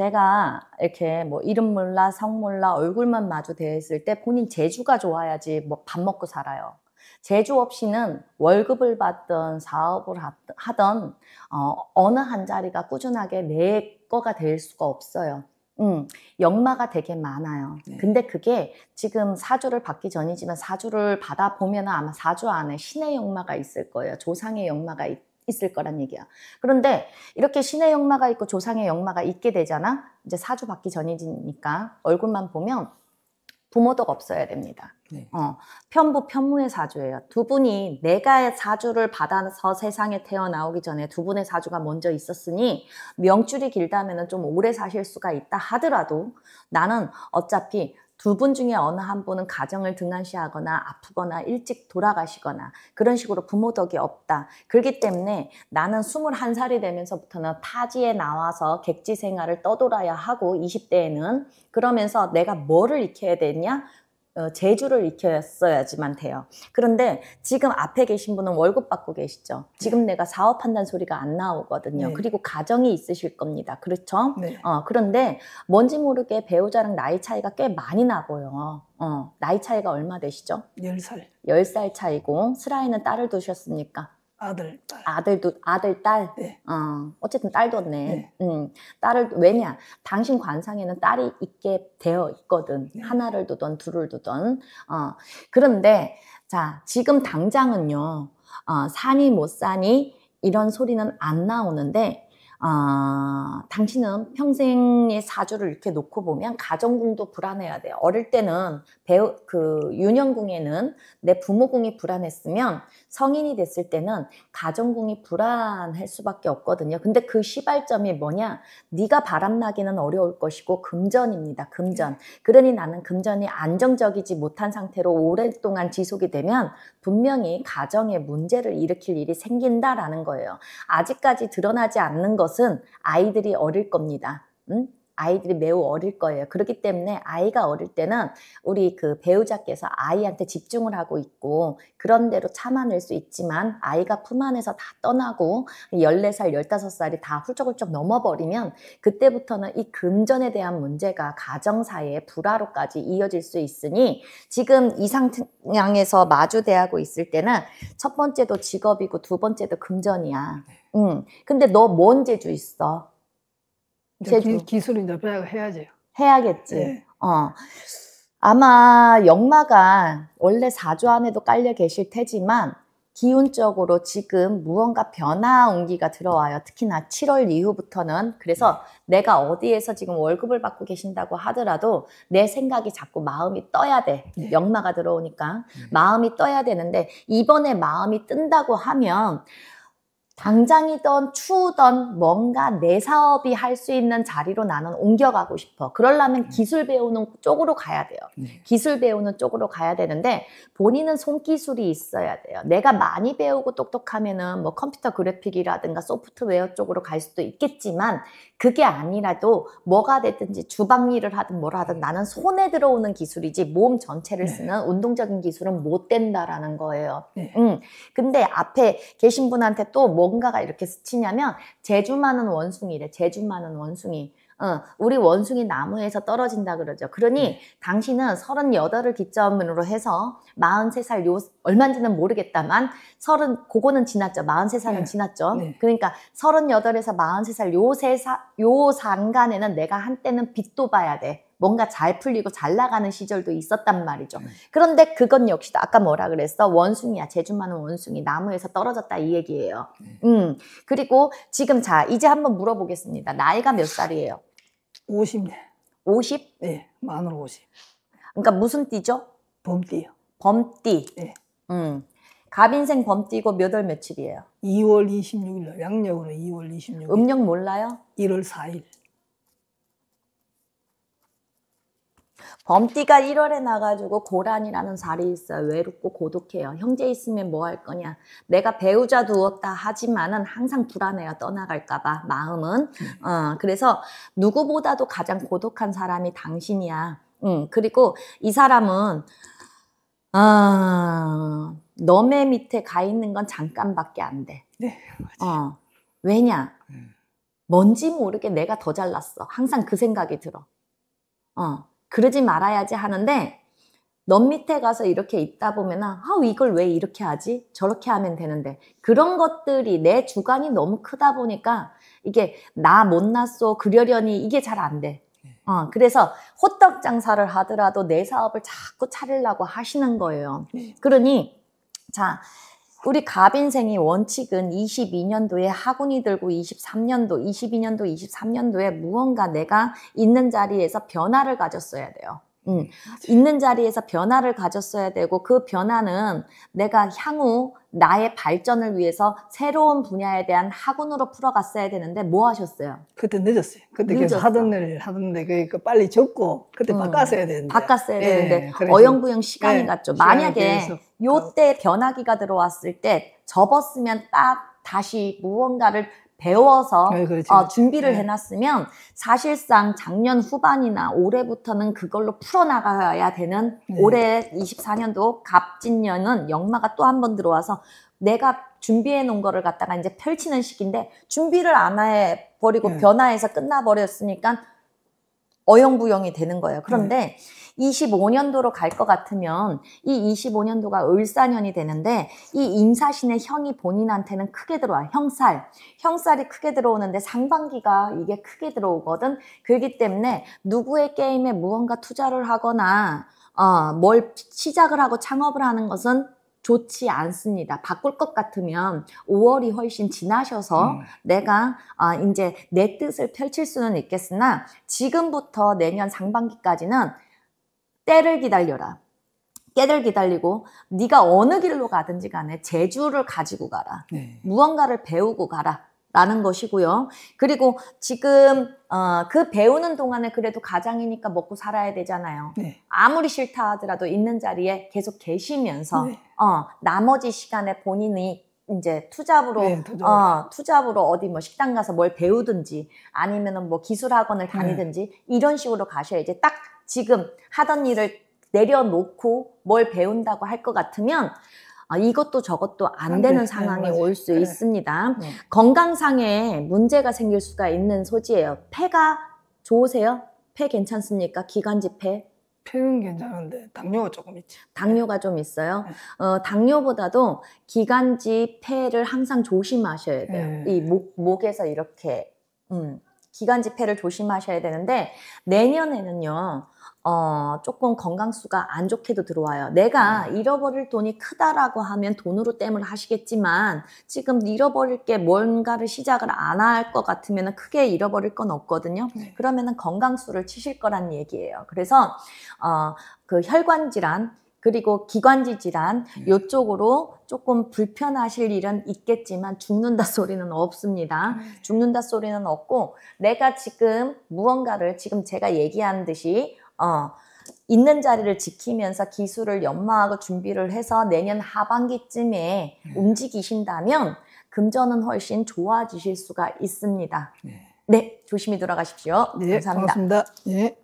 제가 이렇게 뭐 이름 몰라, 성 몰라, 얼굴만 마주 대했을 때 본인 재주가 좋아야지 뭐 밥 먹고 살아요. 재주 없이는 월급을 받던 사업을 하던 어, 어느 한 자리가 꾸준하게 내 거가 될 수가 없어요. 음, 역마가 되게 많아요. 네. 근데 그게 지금 사주를 받기 전이지만 사주를 받아보면 아마 사주 안에 신의 역마가 있을 거예요. 조상의 역마가 있, 있을 거란 얘기야. 그런데 이렇게 신의 역마가 있고 조상의 역마가 있게 되잖아. 이제 사주 받기 전이니까 얼굴만 보면 부모덕 없어야 됩니다. 네. 어, 편부 편무의 사주예요. 두 분이 내가 사주를 받아서 세상에 태어나오기 전에 두 분의 사주가 먼저 있었으니 명줄이 길다면 좀 오래 사실 수가 있다 하더라도 나는 어차피 두분 중에 어느 한 분은 가정을 등한시하거나 아프거나 일찍 돌아가시거나 그런 식으로 부모 덕이 없다. 그렇기 때문에 나는 21살이 되면서부터는 타지에 나와서 객지 생활을 떠돌아야 하고 20대에는 그러면서 내가 뭐를 익혀야 되냐? 제주를 어, 익혔어야지만 돼요. 그런데 지금 앞에 계신 분은 월급 받고 계시죠. 지금 네. 내가 사업한다는 소리가 안 나오거든요. 네. 그리고 가정이 있으실 겁니다. 그렇죠? 네. 어, 그런데 뭔지 모르게 배우자랑 나이 차이가 꽤 많이 나고요. 어, 나이 차이가 얼마 되시죠? 10살. 10살 차이고 슬라이는 딸을 두셨습니까 아들, 딸. 아들도, 아들, 딸? 네. 어, 어쨌든 딸뒀네. 네. 음, 딸을, 왜냐. 당신 관상에는 딸이 있게 되어 있거든. 네. 하나를 두던, 둘을 두던. 어, 그런데, 자, 지금 당장은요, 어, 사니, 못 사니, 이런 소리는 안 나오는데, 어, 당신은 평생의 사주를 이렇게 놓고 보면 가정궁도 불안해야 돼요. 어릴 때는 배우, 그, 유년궁에는 내 부모궁이 불안했으면 성인이 됐을 때는 가정궁이 불안할 수밖에 없거든요. 근데 그 시발점이 뭐냐? 네가 바람나기는 어려울 것이고 금전입니다. 금전. 그러니 나는 금전이 안정적이지 못한 상태로 오랫동안 지속이 되면 분명히 가정에 문제를 일으킬 일이 생긴다라는 거예요. 아직까지 드러나지 않는 것 것은 아이들이 어릴 겁니다. 음? 아이들이 매우 어릴 거예요. 그렇기 때문에 아이가 어릴 때는 우리 그 배우자께서 아이한테 집중을 하고 있고 그런 대로 참아낼 수 있지만 아이가 품 안에서 다 떠나고 14살, 15살이 다 훌쩍훌쩍 넘어버리면 그때부터는 이 금전에 대한 문제가 가정 사의 불화로까지 이어질 수 있으니 지금 이 상황에서 마주대하고 있을 때는 첫 번째도 직업이고 두 번째도 금전이야. 네. 응. 근데 너 뭔 재주 있어? 제주 기, 술은 이제 배가 해야지. 해야겠지. 네. 어. 아마 역마가 원래 사주 안에도 깔려 계실 테지만 기운적으로 지금 무언가 변화 온기가 들어와요. 특히나 7월 이후부터는 그래서 네. 내가 어디에서 지금 월급을 받고 계신다고 하더라도 내 생각이 자꾸 마음이 떠야 돼. 네. 역마가 들어오니까 네. 마음이 떠야 되는데 이번에 마음이 뜬다고 하면 당장이던 추우던 뭔가 내 사업이 할 수 있는 자리로 나는 옮겨가고 싶어. 그러려면 음. 기술 배우는 쪽으로 가야 돼요. 네. 기술 배우는 쪽으로 가야 되는데 본인은 손기술이 있어야 돼요. 내가 많이 배우고 똑똑하면은 뭐 컴퓨터 그래픽이라든가 소프트웨어 쪽으로 갈 수도 있겠지만 그게 아니라도 뭐가 됐든지 주방 일을 하든 뭘 하든 나는 손에 들어오는 기술이지 몸 전체를 네. 쓰는 네. 운동적인 기술은 못 된다라는 거예요. 네. 음. 근데 앞에 계신 분한테 또뭐 뭔가가 이렇게 스치냐면 제주 많은 원숭이래. 제주 많은 원숭이. 어, 우리 원숭이 나무에서 떨어진다 그러죠. 그러니 음. 당신은 38을 기점으로 해서 43살 요 얼마인지는 모르겠다만 30 그거는 지났죠. 43살은 네. 지났죠. 네. 그러니까 38에서 43살 요세사 요 산간에는 내가 한때는 빛도 봐야 돼. 뭔가 잘 풀리고 잘 나가는 시절도 있었단 말이죠. 네. 그런데 그건 역시도 아까 뭐라 그랬어? 원숭이야. 제주 많은 원숭이. 나무에서 떨어졌다 이 얘기예요. 네. 음. 그리고 지금 자, 이제 한번 물어보겠습니다. 나이가 몇 살이에요? 50년. 50? 예, 만으로 50. 그러니까 무슨 띠죠? 범띠요. 범띠. 예. 음. 갑인생 범띠고 몇 월 며칠이에요? 2월 26일 날 양력으로 2월 26일. 음력 몰라요? 1월 4일. 범띠가 1월에 나가지고 고란이라는 살이 있어요. 외롭고 고독해요. 형제 있으면 뭐 할 거냐. 내가 배우자 두었다 하지만은 항상 불안해요. 떠나갈까봐 마음은. 음. 어, 그래서 누구보다도 가장 고독한 사람이 당신이야. 음, 그리고 이 사람은 어, 아, 너의 밑에 가 있는 건 잠깐밖에 안 돼. 네, 어, 맞아요. 어, 왜냐? 음. 뭔지 모르게 내가 더 잘났어. 항상 그 생각이 들어. 어. 그러지 말아야지 하는데 넌 밑에 가서 이렇게 있다 보면 아 이걸 왜 이렇게 하지 저렇게 하면 되는데 그런 것들이 내 주관이 너무 크다 보니까 이게 나 못났어 그려려니 이게 잘 안 돼. 네. 어, 그래서 호떡 장사를 하더라도 내 사업을 자꾸 차리려고 하시는 거예요. 네. 그러니 자 우리 갑인생이 원칙은 22년도에 하군이 들고 23년도, 22년도, 23년도에 무언가 내가 있는 자리에서 변화를 가졌어야 돼요. 음, 있는 자리에서 변화를 가졌어야 되고 그 변화는 내가 향후 나의 발전을 위해서 새로운 분야에 대한 학원으로 풀어갔어야 되는데 뭐 하셨어요? 그때 늦었어요. 그때 늦었어. 계속 하던 일 하던데 그 빨리 접고 그때 음, 바꿨어야 되는데 바꿨어야 예, 되는데 예, 어영부영 시간이 예, 갔죠. 만약에 요때 변화기가 들어왔을 때 접었으면 딱 다시 무언가를 배워서 네, 그렇지, 어, 준비를 네. 해놨으면 사실상 작년 후반이나 올해부터는 그걸로 풀어나가야 되는 네. 올해 24년도 갑진년은 역마가 또 한 번 들어와서 내가 준비해 놓은 거를 갖다가 이제 펼치는 시기인데 준비를 안 해 버리고 네. 변화해서 끝나버렸으니까 어영부영이 되는 거예요. 그런데 네. 25년도로 갈 것 같으면 이 25년도가 을사년이 되는데 이 임사신의 형이 본인한테는 크게 들어와 형살 형살이 크게 들어오는데 상반기가 이게 크게 들어오거든 그렇기 때문에 누구의 게임에 무언가 투자를 하거나 어, 뭘 시작을 하고 창업을 하는 것은 좋지 않습니다. 바꿀 것 같으면 5월이 훨씬 지나셔서 음. 내가 아, 이제 내 뜻을 펼칠 수는 있겠으나 지금부터 내년 상반기까지는 때를 기다려라. 깨를 기다리고 네가 어느 길로 가든지 간에 재주를 가지고 가라. 네. 무언가를 배우고 가라. 라는 것이고요. 그리고 지금 어, 그 배우는 동안에 그래도 가장이니까 먹고 살아야 되잖아요. 네. 아무리 싫다 하더라도 있는 자리에 계속 계시면서 네. 어, 나머지 시간에 본인이 이제 투잡으로 네, 어, 투잡으로 어디 뭐 식당 가서 뭘 배우든지 아니면은 뭐 기술 학원을 네. 다니든지 이런 식으로 가셔야 이제 딱 지금 하던 일을 내려놓고 뭘 배운다고 할 것 같으면 아, 이것도 저것도 안, 안 되는 네, 상황이 올 수 있습니다. 네. 건강상에 문제가 생길 수가 있는 소지예요. 폐가 좋으세요? 폐 괜찮습니까? 기관지 폐? 폐는 괜찮은데 당뇨가 조금 있지. 당뇨가 좀 있어요. 네. 어, 당뇨보다도 기관지 폐를 항상 조심하셔야 돼요. 네. 이 목, 목에서 이렇게 음, 기간 집회를 조심하셔야 되는데 내년에는요. 어, 조금 건강수가 안 좋게도 들어와요. 내가 음. 잃어버릴 돈이 크다라고 하면 돈으로 땜을 하시겠지만 지금 잃어버릴 게 뭔가를 시작을 안 할 것 같으면 크게 잃어버릴 건 없거든요. 네. 그러면은 건강수를 치실 거란 얘기예요. 그래서, 어, 그 혈관 질환, 그리고 기관지 질환 이쪽으로 네. 조금 불편하실 일은 있겠지만 죽는다 소리는 없습니다. 음. 죽는다 소리는 없고 내가 지금 무언가를 지금 제가 얘기한 듯이 어 있는 자리를 지키면서 기술을 연마하고 준비를 해서 내년 하반기쯤에 네. 움직이신다면 금전은 훨씬 좋아지실 수가 있습니다. 네, 네 조심히 돌아가십시오. 네, 감사합니다. 고맙습니다. 네.